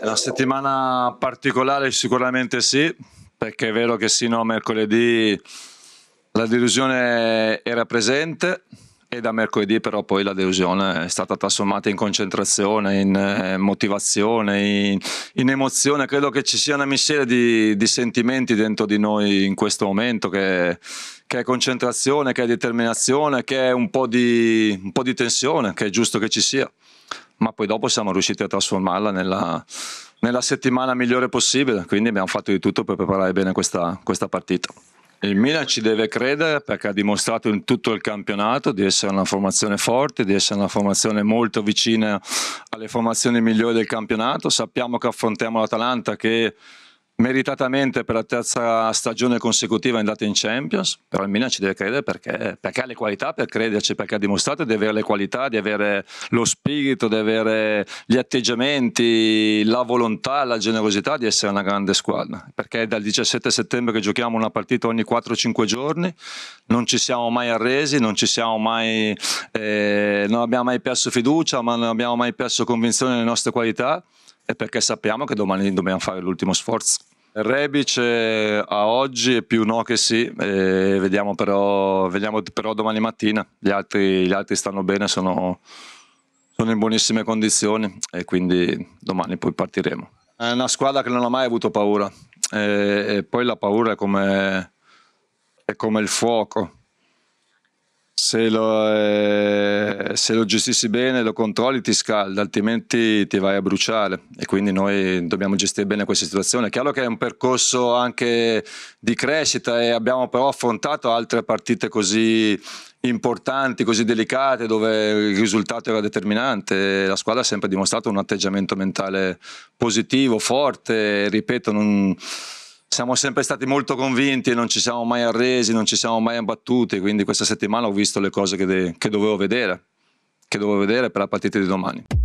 una settimana particolare sicuramente sì, perché è vero che sino a mercoledì la delusione era presente, e da mercoledì però poi la delusione è stata trasformata in concentrazione, in eh, motivazione, in, in emozione. Credo che ci sia una miscela di, di, sentimenti dentro di noi in questo momento che, che è concentrazione, che è determinazione, che è un po, di, un po' di tensione, che è giusto che ci sia. Ma poi dopo siamo riusciti a trasformarla nella, nella settimana migliore possibile, quindi abbiamo fatto di tutto per preparare bene questa, questa partita. Il Milan ci deve credere perché ha dimostrato in tutto il campionato di essere una formazione forte, di essere una formazione molto vicina alle formazioni migliori del campionato. Sappiamo che affrontiamo l'Atalanta che meritatamente per la terza stagione consecutiva è andata in Champions, però il Milan ci deve credere perché, perché, ha le qualità per crederci, perché ha dimostrato di avere le qualità, di avere lo spirito, di avere gli atteggiamenti, la volontà, la generosità di essere una grande squadra, perché è dal 17 settembre che giochiamo una partita ogni 4-5 giorni, non ci siamo mai arresi, non ci siamo mai, eh, non abbiamo mai perso fiducia, ma non abbiamo mai perso convinzione nelle nostre qualità è perché sappiamo che domani dobbiamo fare l'ultimo sforzo. Rebic eh, a oggi è più no che sì, e vediamo, però, vediamo però domani mattina, gli altri, gli altri stanno bene, sono, sono in buonissime condizioni e quindi domani poi partiremo. È una squadra che non ha mai avuto paura e, e poi la paura è come, è come il fuoco, se lo, è eh, se lo gestissi bene, lo controlli, ti scalda, altrimenti ti vai a bruciare e quindi noi dobbiamo gestire bene questa situazione. È chiaro che è un percorso anche di crescita e abbiamo però affrontato altre partite così importanti, così delicate, dove il risultato era determinante. La squadra ha sempre dimostrato un atteggiamento mentale positivo, forte, ripeto, non siamo sempre stati molto convinti, non ci siamo mai arresi, non ci siamo mai abbattuti, quindi questa settimana ho visto le cose che, che dovevo vedere che dovevo vedere per la partita di domani.